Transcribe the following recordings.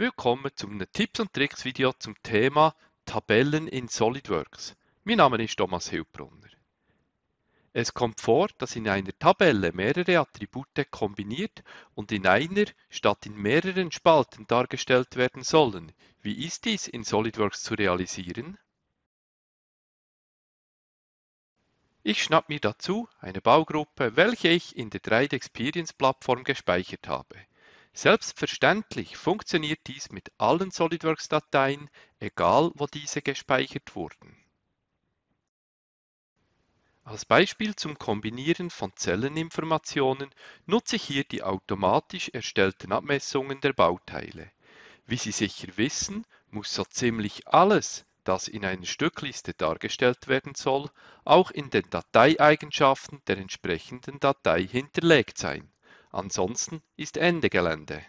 Willkommen zu einem Tipps und Tricks Video zum Thema Tabellen in SolidWorks. Mein Name ist Thomas Hilbrunner. Es kommt vor, dass in einer Tabelle mehrere Attribute kombiniert und in einer statt in mehreren Spalten dargestellt werden sollen. Wie ist dies in SolidWorks zu realisieren? Ich schnappe mir dazu eine Baugruppe, welche ich in der 3D Experience Plattform gespeichert habe. Selbstverständlich funktioniert dies mit allen SolidWorks-Dateien, egal wo diese gespeichert wurden. Als Beispiel zum Kombinieren von Zelleninformationen nutze ich hier die automatisch erstellten Abmessungen der Bauteile. Wie Sie sicher wissen, muss so ziemlich alles, das in einer Stückliste dargestellt werden soll, auch in den Dateieigenschaften der entsprechenden Datei hinterlegt sein. Ansonsten ist Ende Gelände.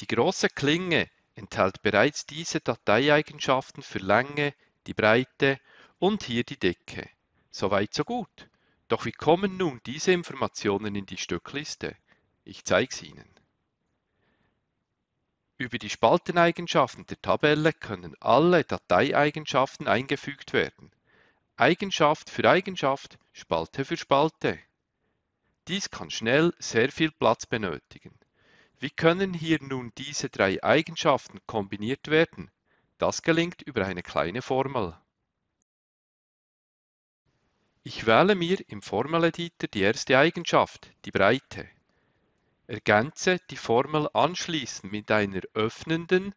Die große Klinge enthält bereits diese Dateieigenschaften für Länge, die Breite und hier die Dicke. Soweit so gut. Doch wie kommen nun diese Informationen in die Stückliste? Ich zeige es Ihnen. Über die Spalteneigenschaften der Tabelle können alle Dateieigenschaften eingefügt werden. Eigenschaft für Eigenschaft, Spalte für Spalte. Dies kann schnell sehr viel Platz benötigen. Wie können hier nun diese drei Eigenschaften kombiniert werden? Das gelingt über eine kleine Formel. Ich wähle mir im Formeleditor die erste Eigenschaft, die Breite. Ergänze die Formel anschließend mit einer öffnenden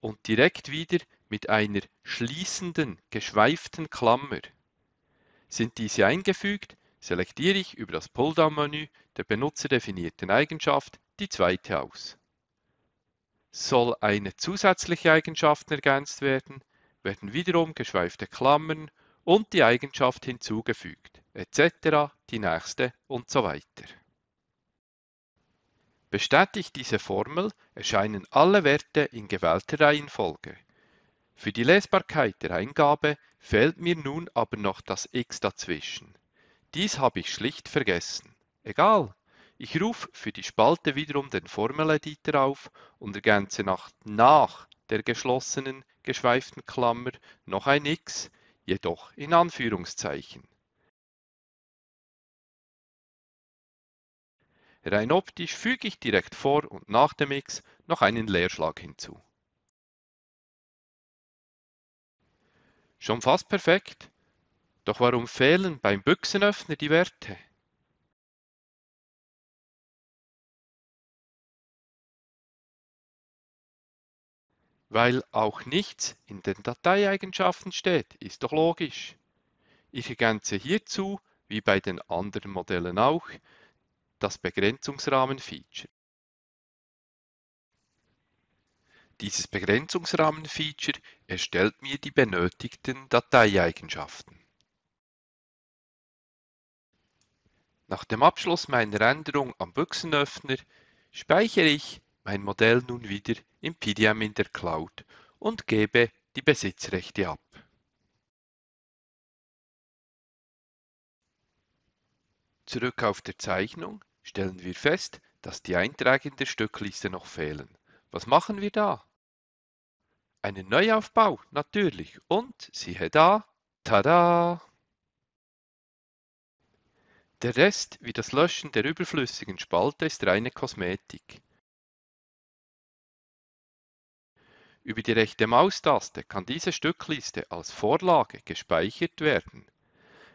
und direkt wieder mit einer schließenden, geschweiften Klammer. Sind diese eingefügt, selektiere ich über das Pulldown-Menü der benutzerdefinierten Eigenschaft die zweite aus. Soll eine zusätzliche Eigenschaft ergänzt werden, werden wiederum geschweifte Klammern und die Eigenschaft hinzugefügt, etc., die nächste und so weiter. Bestätigt diese Formel, erscheinen alle Werte in gewählter Reihenfolge. Für die Lesbarkeit der Eingabe fehlt mir nun aber noch das x dazwischen. Dies habe ich schlicht vergessen. Egal, ich rufe für die Spalte wiederum den Formeleditor auf und ergänze nach, nach der geschlossenen, geschweiften Klammer noch ein X, jedoch in Anführungszeichen. Rein optisch füge ich direkt vor und nach dem X noch einen Leerschlag hinzu. Schon fast perfekt, doch warum fehlen beim Büchsenöffner die Werte? Weil auch nichts in den Dateieigenschaften steht, ist doch logisch. Ich ergänze hierzu, wie bei den anderen Modellen auch, das Begrenzungsrahmenfeature. Dieses Begrenzungsrahmenfeature erstellt mir die benötigten Dateieigenschaften. Nach dem Abschluss meiner Änderung am Büchsenöffner speichere ich mein Modell nun wieder im PDM in der Cloud und gebe die Besitzrechte ab. Zurück auf der Zeichnung stellen wir fest, dass die Einträge in der Stückliste noch fehlen. Was machen wir da? Einen Neuaufbau, natürlich. Und siehe da, tada! Der Rest, wie das Löschen der überflüssigen Spalte, ist reine Kosmetik. Über die rechte Maustaste kann diese Stückliste als Vorlage gespeichert werden.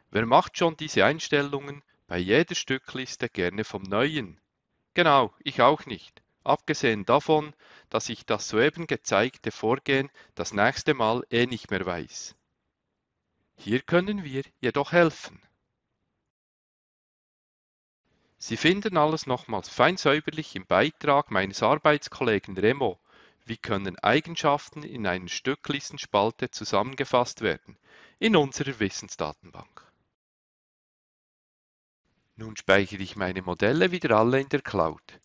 Wer macht schon diese Einstellungen bei jeder Stückliste gerne vom Neuen? Genau, ich auch nicht. Abgesehen davon, dass ich das soeben gezeigte Vorgehen das nächste Mal eh nicht mehr weiß. Hier können wir jedoch helfen. Sie finden alles nochmals fein säuberlich im Beitrag meines Arbeitskollegen Remo. Wie können Eigenschaften in einer Stücklistenspalte zusammengefasst werden? In unserer Wissensdatenbank. Nun speichere ich meine Modelle wieder alle in der Cloud,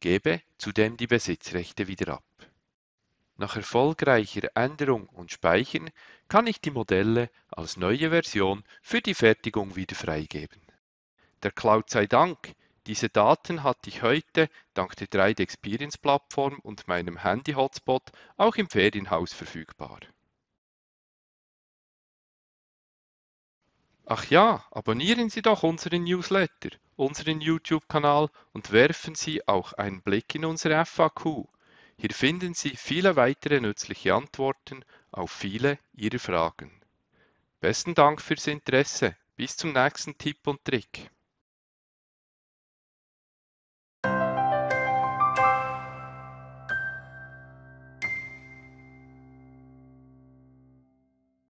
gebe zudem die Besitzrechte wieder ab. Nach erfolgreicher Änderung und Speichern kann ich die Modelle als neue Version für die Fertigung wieder freigeben. Der Cloud sei Dank diese Daten hatte ich heute dank der 3D-Experience-Plattform und meinem Handy-Hotspot auch im Ferienhaus verfügbar. Ach ja, abonnieren Sie doch unseren Newsletter, unseren YouTube-Kanal und werfen Sie auch einen Blick in unsere FAQ. Hier finden Sie viele weitere nützliche Antworten auf viele Ihrer Fragen. Besten Dank fürs Interesse. Bis zum nächsten Tipp und Trick.